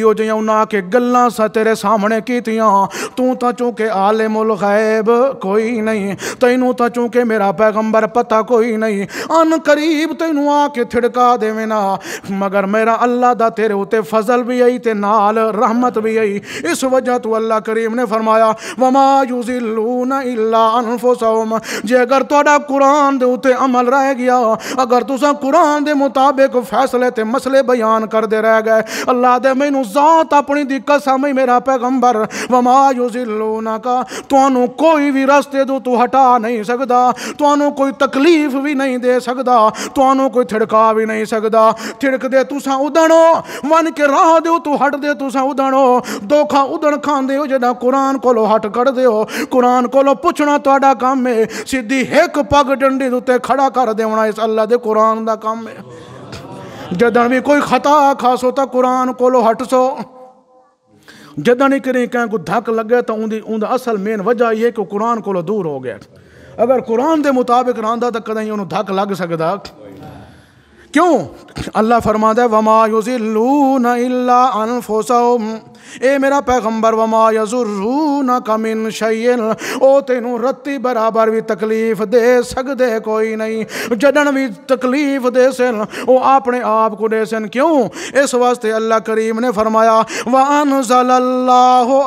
इो जी उन्हें के गल्ला तेरे सामने कीतियां तू तो चूंकि आलिम उल गैब कोई नहीं तेनू तो चूंके मेरा पैगंबर पता कोई नहीं अन करीब तेनू आके थिड़का देवे ना मगर मेरा अल्लाह का तेरे उत्ते फजल भी आई ते नाल रहमत भी आई इस वजह तू अल्लाह करीम ने फरमाया वमा यूजिलू यतबऊन कुरान अमल रह गया अगर तुस कुरान के मुताबिक फैसले ते मसले बयान करते रह गए अल्लाह दे मैनू जात अपनी दी कसम मेरा पैगंबर वमा युजिल्लू ना का कोई भी रास्ते तो तू हटा नहीं सकता तुहानू कोई तकलीफ भी नहीं दे सकता तुहानू कोई थिड़का भी नहीं सकता थिड़कदे तुसा उदड़ो मन के राह दो तू हट दे तुसा उदड़ो दोखा उदड़ खांदे हो जेड़ा कुरान को हट कर दे कुरान ਮੁਸਲਮਾਨ ਕੋਲੋਂ ਪੁੱਛਣਾ ਤੁਹਾਡਾ ਕੰਮ ਹੈ ਸਿੱਧੀ ਇੱਕ ਪੱਗ ਡੰਡੀ ਦੇ ਉੱਤੇ ਖੜਾ ਕਰ ਦੇਣਾ ਇਸ ਅੱਲਾ ਦੇ ਕੁਰਾਨ ਦਾ ਕੰਮ ਹੈ ਜਦੋਂ ਵੀ ਕੋਈ ਖਤਾ ਖਾਸੋ ਤਾਂ ਕੁਰਾਨ ਕੋਲੋਂ ਹਟਸੋ ਜਦੋਂ ਹੀ ਕਰੀ ਕਾਂ ਕੋ ਧੱਕ ਲੱਗੇ ਤਾਂ ਉਹਦੀ ਉਹਦਾ ਅਸਲ ਮੇਨ ਵਜ੍ਹਾ ਇਹ ਹੈ ਕਿ ਕੁਰਾਨ ਕੋਲੋਂ ਦੂਰ ਹੋ ਗਿਆ अगर कुरान के मुताबिक रहा तो कदम उन्होंने धक् लग सकता क्यों अल्लाह फरमाद वमा युजिलून इल्ला अनफुसहुम ए मेरा पैगंबर वमा यजुर्रू न कमिन शैल ओ तेनू रत्ती बराबर भी तकलीफ दे सकदे कोई नहीं जडन भी तकलीफ दे सन ओ अपने आप को दे सन क्यों इस वास्ते अल्लाह करीम ने फरमाया वान सल्लल्लाहु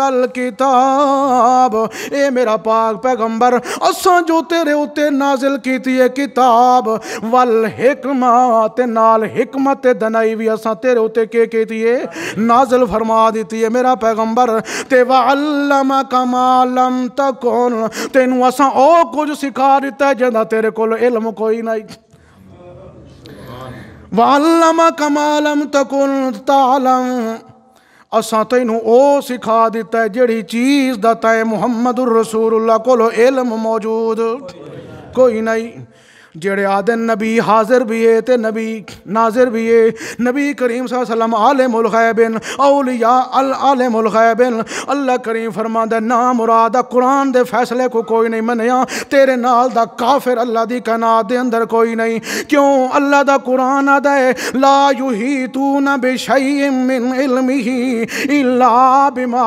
कल किताब ए मेरा पाक पैगंबर असा जो तेरे उत्ते नाजिल कीती किताब वल हिकमा ते नाल हिकमत दनाई भी असा तेरे उ के कीती नाजिल ਫਰਮਾ ਦਿੱਤੀ ਹੈ ਮੇਰਾ ਪੈਗੰਬਰ ਤੇ ਵਅੱਲਮ ਕਮਾਲਮ ਤਕੁਨ ਤੈਨੂੰ ਅਸਾਂ ਉਹ ਕੁਝ ਸਿਖਾ ਦਿੱਤਾ ਜਿਹਦਾ ਤੇਰੇ ਕੋਲ ਇਲਮ ਕੋਈ ਨਹੀਂ ਵਅੱਲਮ ਕਮਾਲਮ ਤਕੁਨ ਤਾਲਮ ਅਸਾਂ ਤੈਨੂੰ ਉਹ ਸਿਖਾ ਦਿੱਤਾ ਜਿਹੜੀ ਚੀਜ਼ ਦਾ ਤੈ ਮੁਹੰਮਦੁਰ ਰਸੂਲullah ਕੋਲ ਇਲਮ ਮੌਜੂਦ ਕੋਈ ਨਹੀਂ जेड़े आदि नबी हाजिर भी है ते नबी नाजिर भी है नबी करीम आले मुल गैबिन औलिया अल मुल गैबिन अल्लाह करीम दे ना मुराद कुरान दे फैसले को कोई नहीं मनेया तेरे नाल दा काफिर अल्लाह दी कनात दे अंदर कोई नहीं क्यों अल्लाह दा कुरान आदा है ला युहीतूना बिशैइन मिन इल्मिही इल्ला बिमा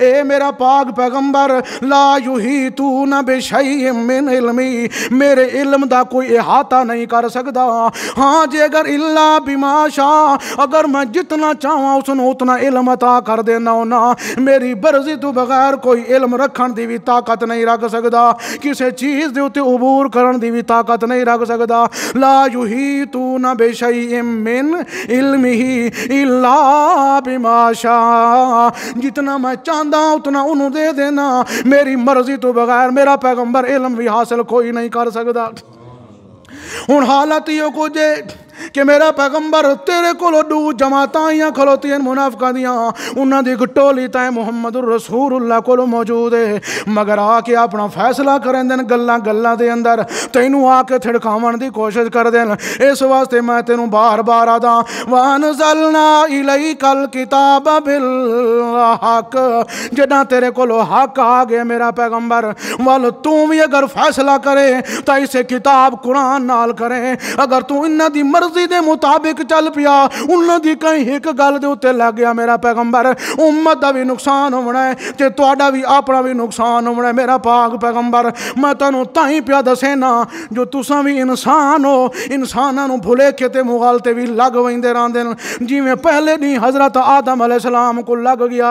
ए मेरा पाक पैगंबर ला तू बिशैइन मिन इल्मिही नहीं मेरे इलम का कोई अहाता नहीं कर सकता हाँ जे अगर इला बिमाशा अगर मैं जितना चाहवा उसने उतना इलम अता कर देना ना मेरी मर्जी तो बगैर कोई इलम रखन की भी ताकत नहीं रख सकता किसी चीज़ के उत्ते उबूर कर भी ताकत नहीं रख सकता ला यू ही तू न बेशई मिन इलम ही इला बिमाशा जितना मैं चाहता उतना उन्होंने दे देना मेरी मर्जी तो बगैर मेरा पैगंबर इलम भी हासिल ਕੋਈ ਨਹੀਂ ਕਰ ਸਕਦਾ ਹੁਣ ਹਾਲਤ ਇਹੋ ਕੁਝ ਕਿ ਮੇਰਾ ਪੈਗੰਬਰ ਤੇਰੇ ਕੋਲੋਂ ਦੂ ਜਮਾਤਾਂ ਆਈਆਂ ਖਲੋਤੀਆਂ ਮੁਨਾਫਕਾਂ ਦੀਆਂ ਉਹਨਾਂ ਦੀ ਇੱਕ ਟੋਲੀ ਤਾਂ ਮੁਹੰਮਦੁਰ ਰਸੂਲullah ਕੋਲ ਮੌਜੂਦ ਹੈ ਮਗਰ ਆ ਕੇ ਆਪਣਾ ਫੈਸਲਾ ਕਰਨ ਦੇਣ ਗੱਲਾਂ ਗੱਲਾਂ ਦੇ ਅੰਦਰ ਤੈਨੂੰ ਆ ਕੇ ਥੜਕਾਉਣ ਦੀ ਕੋਸ਼ਿਸ਼ ਕਰ ਦੇਣ ਇਸ ਵਾਸਤੇ ਮੈਂ ਤੈਨੂੰ ਬਾਰ-ਬਾਰ ਆਦਾ ਵਾਨਜ਼ਲਨਾ ਇਲੈਕਲ ਕਿਤਾਬ ਬਿਲ ਹਕ ਜਦਾਂ ਤੇਰੇ ਕੋਲੋਂ ਹੱਕ ਆ ਗਿਆ ਮੇਰਾ ਪੈਗੰਬਰ ਵੱਲ ਤੂੰ ਵੀ ਅਗਰ ਫੈਸਲਾ ਕਰੇ ਤਾਂ ਇਸੇ ਕਿਤਾਬ ਕੁਰਾਨ ਨਾਲ ਕਰੇ ਅਗਰ ਤੂੰ ਇਹਨਾਂ ਦੀ ਮਰਜ਼ੀ ਮਰਜ਼ੀ ਦੇ ਮੁਤਾਬਿਕ ਚੱਲ ਪਿਆ ਉਹਨਾਂ ਦੀ ਕਹੀਂ ਇੱਕ ਗੱਲ ਦੇ ਉੱਤੇ ਲੱਗ ਗਿਆ ਮੇਰਾ ਪੈਗੰਬਰ ਉਮਤ ਦਾ ਵੀ ਨੁਕਸਾਨ ਹੋਣਾ ਹੈ ਤੇ ਤੁਹਾਡਾ ਵੀ ਆਪਣਾ ਵੀ ਨੁਕਸਾਨ ਹੋਣਾ ਮੇਰਾ ਪਾਕ ਪੈਗੰਬਰ ਮੈਂ ਤੁਹਾਨੂੰ ਤਾਂ ਹੀ ਪਿਆ ਦਸੇਨਾ ਜੋ ਤੁਸੀਂ ਵੀ ਇਨਸਾਨ ਹੋ ਇਨਸਾਨਾਂ ਨੂੰ ਭੁਲੇ ਕੇ ਤੇ ਮੁਗਲਤੇ ਵੀ ਲੱਗ ਵੈਂਦੇ ਰਹਿੰਦੇ ਨੇ ਜਿਵੇਂ ਪਹਿਲੇ ਨਹੀਂ हज़रत आदम अलैहिस्सलाम को लग गया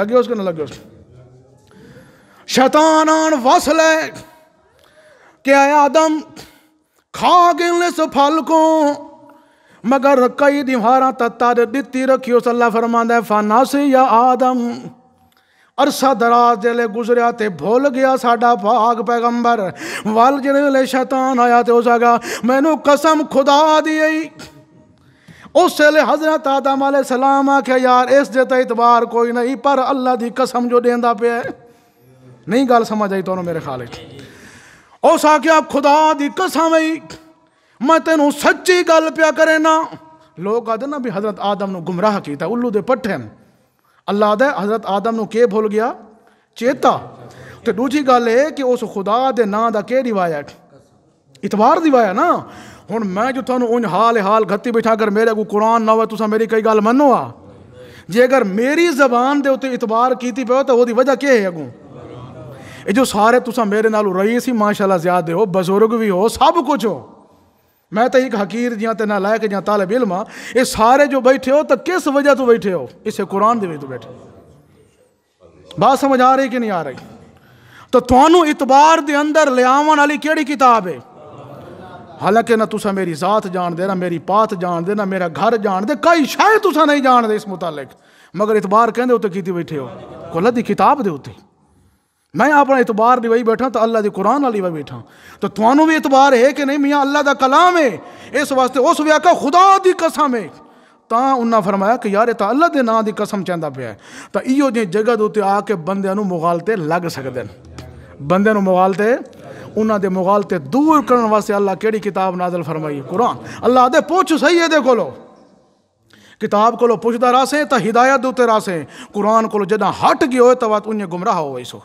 लगे उसको ना लगे उसको शैतान आन वसल है क्या आदम खा गिन इस मगर कई दिवारा तत्तर दिती रखियो सल्ला फरमांदा फाना या आदम अरसा दराज जिले गुजरिया तो भुल गया साडा भाग पैगंबर वल जिले शैतान आया तो उस मैनू कसम खुदा दी उस वेले हजरत आदम आले सलाम आख्या यार इस जे तो इतबार कोई नहीं पर अल्लाह की कसम जो देता पे नहीं गल समझ आई तो मेरे ख्याल ਉਹ ਆਪ ਖੁਦਾ ਦੀ ਕਸਮ ਹੈ ਮੈਂ ਤੈਨੂੰ ਸੱਚੀ ਗੱਲ ਪਿਆ ਕਰੇ ਨਾ ਲੋਕ ਆਦੇ ਨਾ ਵੀ ਹਜ਼ਰਤ ਆਦਮ ਨੂੰ ਗੁੰਮਰਾਹ ਕੀਤਾ ਉੱਲੂ ਦੇ ਪੱਠੇ ਅੱਲਾ ਦਾ ਹਜ਼ਰਤ ਆਦਮ ਨੂੰ ਕੀ ਭੁੱਲ ਗਿਆ ਚੇਤਾ ਤੇ ਦੂਜੀ ਗੱਲ ਇਹ ਕਿ ਉਸ ਖੁਦਾ ਦੇ ਨਾਂ ਦਾ ਕੀ ਰਿਵਾਇਤ ਇਤਵਾਰ ਦਿਵਾਇਆ ਨਾ ਹੁਣ ਮੈਂ ਜੋ ਤੁਹਾਨੂੰ ਉਨ ਹਾਲ ਹਾਲ ਘੱਤੀ ਬਿਠਾ ਕਰ ਮੇਰੇ ਕੋ ਕੁਰਾਨ ਨਾ ਹੋਵੇ ਤੁਸੀਂ ਮੇਰੀ ਕਈ ਗੱਲ ਮੰਨੋ ਆ ਜੇ ਅਗਰ ਮੇਰੀ ਜ਼ਬਾਨ ਦੇ ਉੱਤੇ ਇਤਵਾਰ ਕੀਤੀ ਪਿਓ ਤਾਂ ਉਹਦੀ ਵਜ੍ਹਾ ਕੀ ਹੈ ਅਗੋਂ ये जो सारे ਤੁਸੀਂ मेरे ਨਾਲ ਰਈਸ ਹੀ ਮਾਸ਼ਾਅੱਲਾ ਜ਼ਿਆਦੇ ਹੋ ਬਜ਼ੁਰਗ ਵੀ ਹੋ ਸਭ ਕੁਝ ਹੋ मैं तो एक हकीर जहाँ तो नालायक जहाँ तालब इलम ये सारे जो बैठे हो तो किस वजह तो बैठे हो इसे कुरान दू वजह तो बैठे बात समझ आ रही कि नहीं आ रही तो थानू इतबार के अंदर लियावन वाली केड़ी किताब है हालांकि ना तुसा मेरी जात जान दे ना मेरी पात जान दे ना मेरा घर जानते कई शायद तुसा नहीं जान इस मुतालिक मगर इतबार कहते उत्ते की बैठे हो कोला दी किताब दे उत्ते ਮੈਂ ਆਪਣਾ ਇਤਬਾਰ ਦਿਵਾਈ ਬੈਠਾ ਤਾਂ ਅੱਲਾ ਦੇ ਕੁਰਾਨ ਨਾਲ ਹੀ ਬੈਠਾ ਤਾਂ ਤੁਹਾਨੂੰ ਵੀ ਇਤਬਾਰ ਹੈ ਕਿ ਨਹੀਂ ਮੀਆਂ ਅੱਲਾ ਦਾ ਕਲਾਮ ਹੈ ਇਸ ਵਾਸਤੇ ਉਸ ਵਿਆਕਾ ਖੁਦਾ ਦੀ ਕਸਮ ਹੈ ਤਾਂ ਉਹਨਾਂ ਫਰਮਾਇਆ ਕਿ ਯਾਰ ਇਹ ਤਾਂ ਅੱਲਾ ਦੇ ਨਾਂ ਦੀ ਕਸਮ ਚਾਹੁੰਦਾ ਪਿਆ ਤਾਂ ਇਹੋ ਜਿਹੀ ਜਗ੍ਹਾ ਦੇ ਉੱਤੇ ਆ ਕੇ ਬੰਦਿਆਂ ਨੂੰ ਮੁਗਾਲਤੇ ਲੱਗ ਸਕਦੇ ਨੇ ਬੰਦਿਆਂ ਨੂੰ ਮੁਗਾਲਤੇ ਉਹਨਾਂ ਦੇ ਮੁਗਾਲਤੇ ਦੂਰ ਕਰਨ ਵਾਸਤੇ ਅੱਲਾ ਕਿਹੜੀ ਕਿਤਾਬ ਨਾਜ਼ਲ ਫਰਮਾਈ ਕੁਰਾਨ ਅੱਲਾ ਦੇ ਪੁੱਛ ਸਹੀ ਇਹਦੇ ਕੋਲੋਂ किताब को पुछदा रस है तो हिदायत उत्ते रस है कुरान को जदा हट गयो तो उन्हें गुमराह हो वही सो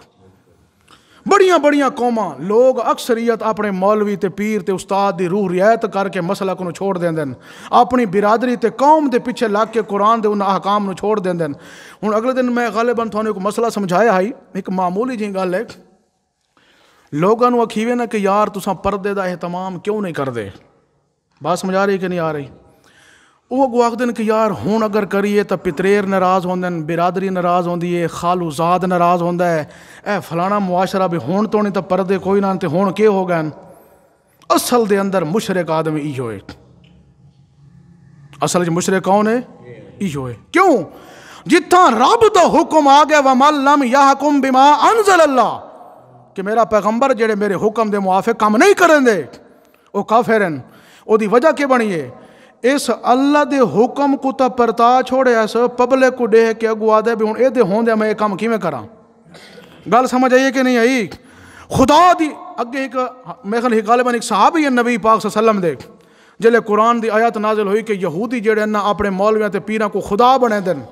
ਬੜੀਆਂ ਬੜੀਆਂ ਕੌਮਾਂ ਲੋਕ ਅਕਸਰੀਅਤ ਆਪਣੇ ਮੌਲਵੀ ਤੇ ਪੀਰ ਤੇ ਉਸਤਾਦ ਦੀ ਰੂਹ ਰਿਆਇਤ ਕਰਕੇ ਮਸਲਕ ਨੂੰ ਛੋੜ ਦਿੰਦੇ ਨੇ ਆਪਣੀ ਬਿਰਾਦਰੀ ਤੇ ਕੌਮ ਦੇ ਪਿੱਛੇ ਲੱਗ ਕੇ ਕੁਰਾਨ ਦੇ ਉਹਨਾਂ ਅਹਕਾਮ ਨੂੰ ਛੋੜ ਦਿੰਦੇ ਨੇ ਹੁਣ ਅਗਲੇ ਦਿਨ ਮੈਂ ਗਾਲਬਨ ਤੁਹਾਨੂੰ ਇੱਕ ਮਸਲਾ ਸਮਝਾਇਆ ਹੈ ਇੱਕ ਮਾਮੂਲੀ ਜਿਹੀ ਗੱਲ ਹੈ ਲੋਕਾਂ ਨੂੰ ਆਖੀਵੇ ਨਾ ਕਿ ਯਾਰ ਤੁਸੀਂ ਪਰਦੇ ਦਾ ਇhtमाम ਕਿਉਂ ਨਹੀਂ ਕਰਦੇ ਬਾਤ ਸਮਝ ਆ ਰਹੀ ਕਿ ਨਹੀਂ ਆ ਰਹੀ वो अगो आखद कि यार हूँ अगर करिए तो पितरेर नाराज़ होंगे बिरादरी नाराज़ होंगी है खालूजाद नाराज़ होंगे है ऐ फलाना मुआशरा भी हूँ तो नहीं तो परदे कोई ना तो हूँ के हो गए असल के अंदर मुशरक आदमी इो है असल मुशरक कौन है इो है क्यों जिथा रब तो हुक्म आ गया व लम या हकुम बिमा अंजल अल्लाह कि मेरा पैगंबर जेड़े मेरे हुक्म के मुआफे कम नहीं करेंगे वह काफे वो वजह क्या बनी है इस अल्लाह के हुक्म को तो परता छोड़े अस पब्लिक को देख के अगुआ दे भी हूँ ये होंदे मैं ये काम किमें करा गल समझ आई कि नहीं आई खुदा दी अगे एक मेरे ख्याल गालिबन एक साहब ही नबी पाक सल्लम दे जल्द कुरान की आयत नाजिल हुई कि यहूदी जोड़े ना अपने मौलविया तो पीर को खुदा बने दिन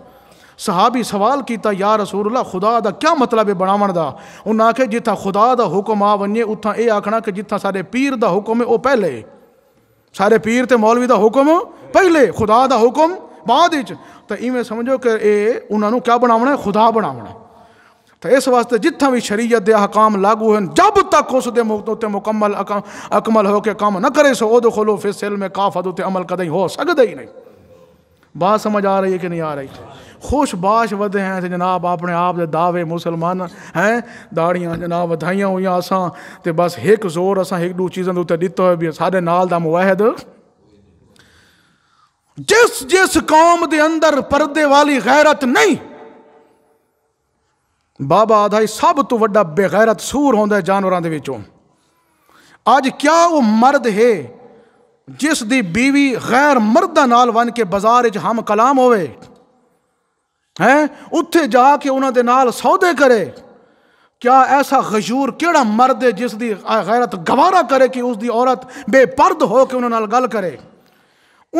सहाबी सवाल किया या रसूलला खुदा का क्या मतलब है बनावन का उन्हें आखे जिथा खुदा का हुक्म आ वन उत्था ये आखना कि जिथा साढ़े पीर का हुक्म है वह पहले सारे पीर ਤੇ मौलवी का हुक्म पहले खुदा का हुक्म बाद ਵਿੱਚ ਤਾਂ ਇਵੇਂ ਸਮਝੋ ਕਿ ਇਹ ਉਹਨਾਂ ਨੂੰ खुदा बनावना ਖੁਦਾ तो इस वास्ते जिथा भी शरीयत के हकाम लागू हैं जब तक उस उत्ते मुकम्मल अकमल होकर काम न करे सो उद खोलो फिर सिल में काफत उत्ते अमल कद हो सकता ही नहीं ਬਾਤ ਸਮਝ ਆ ਰਹੀ ਹੈ ਕਿ ਨਹੀਂ ਆ ਰਹੀ ਖੁਸ਼ਬਾਸ਼ ਵਧੇ ਹੈ ਤੇ ਜਨਾਬ ਆਪਣੇ ਆਪ ਦੇ ਦਾਵੇ ਮੁਸਲਮਾਨ ਹੈ ਦਾੜੀਆਂ ਜਨਾਬ ਵਧਾਈਆਂ ਹੋਈਆਂ ਅਸਾਂ ਤੇ ਬਸ ਇੱਕ ਜ਼ੋਰ ਅਸਾਂ ਇੱਕ ਦੋ ਚੀਜ਼ਾਂ ਦੇ ਉੱਤੇ ਦਿੱਤਾ ਹੋਇਆ ਵੀ ਸਾਡੇ ਨਾਲ ਦਾ ਮੁਵਾਹਿਦ ਜਿਸ ਜਿਸ ਕੌਮ ਦੇ ਅੰਦਰ ਪਰਦੇ ਵਾਲੀ ਗੈਰਤ ਨਹੀਂ ਬਾਬਾ ਆਧਾਈ ਸਭ ਤੋਂ ਵੱਡਾ ਬੇਗੈਰਤ ਸੂਰ ਹੁੰਦਾ ਜਾਨਵਰਾਂ ਦੇ ਵਿੱਚੋਂ ਅੱਜ ਕਿਆ ਉਹ ਮਰਦ ਹੈ जिस ਦੀ بیوی ਗੈਰ ਮਰਦਾਂ ਨਾਲ ਬਣ ਕੇ ਬਾਜ਼ਾਰ 'ਚ ਹਮ ਕਲਾਮ ਹੋਵੇ ਹੈ ਉੱਥੇ ਜਾ ਕੇ ਉਹਨਾਂ ਦੇ ਨਾਲ क्या ऐसा गजूर केड़ा मर्द है जिस दी गैरत गवारा करे कि उसकी औरत बेपर्द हो के उन्होंने गल करे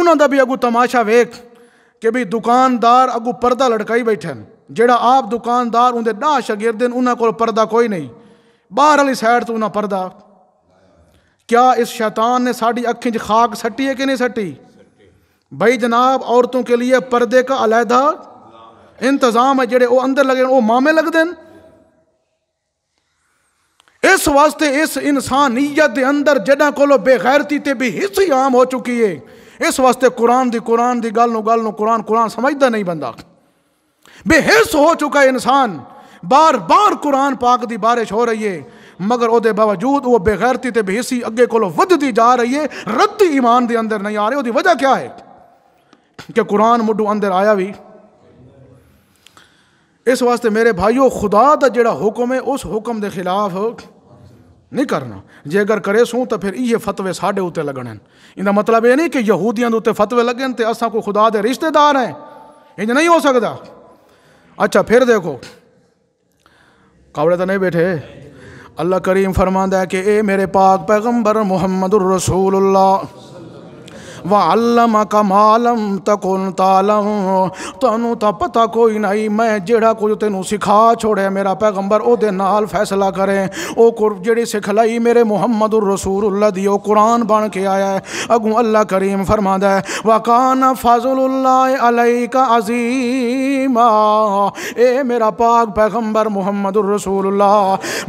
उन्होंने भी अगू तमाशा वेख कि भी दुकानदार अगू पर्दा लटकाई बैठे जेड़ा आप दुकानदार उनके ना शगिरद उन्होंने को पर्दा कोई नहीं बहर वाली साइड तो उन्हें पर्दा क्या इस शैतान ने साड़ी अखें खाक सट्टी है कि नहीं सट्टी भाई जनाब औरतों के लिए पर्दे का अलहदा इंतजाम है जेडे वो अंदर लगे वो मामे लगते इस वास्ते इस इंसानियत के अंदर जडा को बेगैरती ते भी हिस्सी आम हो चुकी है इस वास्ते कुरान दी कुरान की गल गल कुरान कुरान समझदा नहीं बंदा बेहिस हो चुका इंसान बार बार कुरान पाक की बारिश हो रही है मगर वो बावजूद वह बेगैरती बेहसी अगे को ਕੋਲੋਂ ਵੱਧਦੀ ਜਾ ਰਹੀ ਹੈ ਰੱਤੀ ਈਮਾਨ ਦੇ ਅੰਦਰ ਨਹੀਂ ਆ ਰਹੀ ਉਹਦੀ ਵਜ੍ਹਾ ਕੀ कि कुरान मुडू अंदर आया भी इस वास्ते मेरे भाइयों खुदा का जोड़ा हुक्म है उस हुक्म के खिलाफ नहीं करना जे अगर करे सूँ तो फिर इे फतवे साढ़े उत्ते लगने इनका मतलब यह नहीं कि यहूदियों के उत्ते फतवे लगन तो असा कोई खुदा के रिश्तेदार हैं इंज नहीं हो सकता अच्छा फिर देखो कावड़े तो नहीं बैठे अल्लाह करीम फरमादा है कि ए मेरे पाक पैगम्बर मुहम्मद रसूलुल्लाह वालम कमालम तकुन तालम तनु तो पता कोई नहीं मैं जेड़ा कुछ तेन सिखा छोड़े मेरा पैगंबर ओ फैसला करे ओ कुर जेड़ी सिखलाई मेरे मुहम्मद उर रसूल दी कुरान बन के आया है अगू अल्लाह करीम फरमा है वकान अलई का अजीमा ए मेरा पाग पैगंबर मुहम्मद उर रसूल उल्ला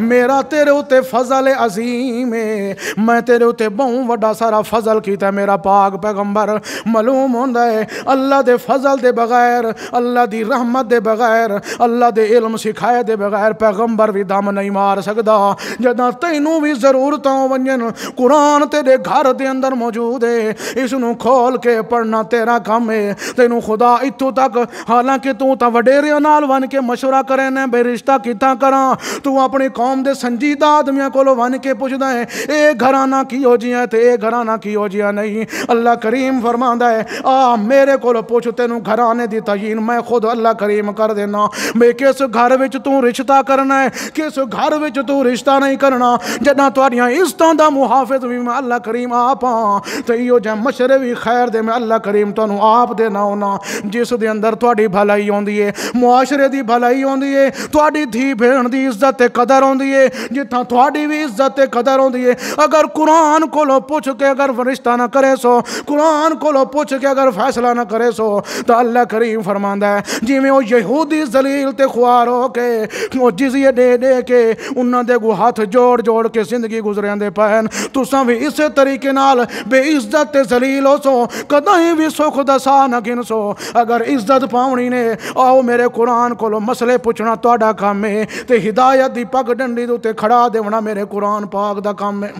मेरा तेरे उत्ते फजल अजीम है मैं तेरे उत्ते बहुत व्डा सारा फजल किया मेरा पाग पैगंबर मलूम होंदा है अल्लाह दे फजल दे बगैर अल्लाह की रहमत दे बगैर अल्लाह के इल्म सिखाए दे बगैर पैगंबर भी दम नहीं मार सकदा जदा तैनू भी जरूरत वंजन कुरान तेरे घर दे अंदर मौजूद है इसन खोल के पढ़ना तेरा कम है तेन खुदा इतों तक हालांकि तू तो वडेरिया बन के मशुरा करे ने बे रिश्ता कितना करा तू अपनी कौम दे संजीदा आदमियों को बन के पुछदा है ए घराना की हो जाए ते ए घराना की हो जिया नहीं अल्लाह अल्लाह करीम फरमा है आ मेरे को पुछ तेन घराने की तयीन मैं खुद अल्लाह करीम कर देना मैं किस घर में तू रिश्ता करना है किस घर में तू रिश्ता नहीं करना जना थोड़िया इसतों का मुहाफिज भी मैं अल्लाह करीम आप हाँ तो इो जै मशरे भी खैर दे मैं अल्लाह करीम तू आप देना होना जिस दे अंदर थोड़ी भलाई आँदी है मुआशरे की भलाई आँदी है थोड़ी धी भेण की इज्जत कदर आँदी है जिथा थोड़ी भी इज्जत कदर आँदी है अगर कुरान को पुछ के अगर रिश्ता ना करे सो कुरान को पुछ के अगर फैसला ना करे सो तो अल्लाह करीम फरमा है जिमें वह जलील ते खुआर हो के जिजिए दे दे के उन्होंने दे हथ जोड़ जोड़ के जिंदगी गुजरेंदे पैन तुसा भी इस तरीके नाल बेइज्जत जलील हो सो कदम भी सुख दसा न गिन सो अगर इज्जत पानी ने आओ मेरे कुरान को मसले पुछना थोड़ा काम है तो हिदायत की पग डंडी उत्ते खड़ा देना मेरे कुरान पाक का काम है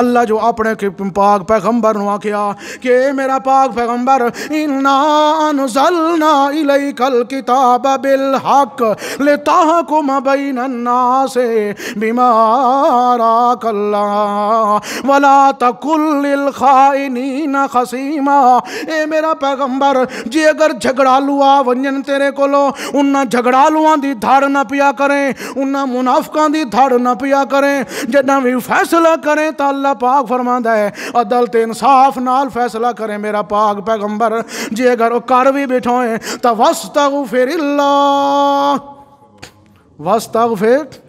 अल्लाह जो अपने पाक पैगंबर नु आख्या के मेरा पाक पैगंबर इन्ना अनुजलना इलई कल किताब बिल हक ले ताहकुम बैन الناس بما कल्ला वला तकुल खाइनीन खसीमा ए मेरा पैगंबर जे अगर झगड़ालू आ वंजन तेरे कोलो उन्ना झगड़ालुआ दी धड़ ना पिया करें उन्ना मुनाफका दी धड़ ना पिया करें जदा भी फैसला करें तो अल्लाह पाक फरमांदा है अदल तो इंसाफ नाल फैसला करे मेरा पाक पैगंबर जे अगर वह कर भी बैठो है तो वस्ता फिर वस्ता फिर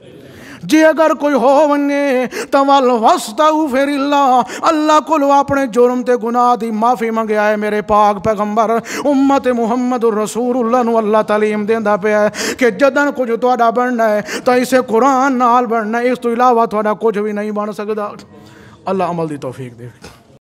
जे अगर कोई हो वे तो वल वसता फिर इला अल्लाह को अपने जुर्म ते गुनाह की माफ़ी मंगया है मेरे पाक पैगंबर उम्मत मुहम्मद रसूर उल्ला अल्लाह तलीम देता पे है कि जदन कुछ थोड़ा बनना है तो इसे कुरान नाल बनना इस तू तो इलावा थोड़ा कुछ भी नहीं बन सकता الله عمل دي توفيق دي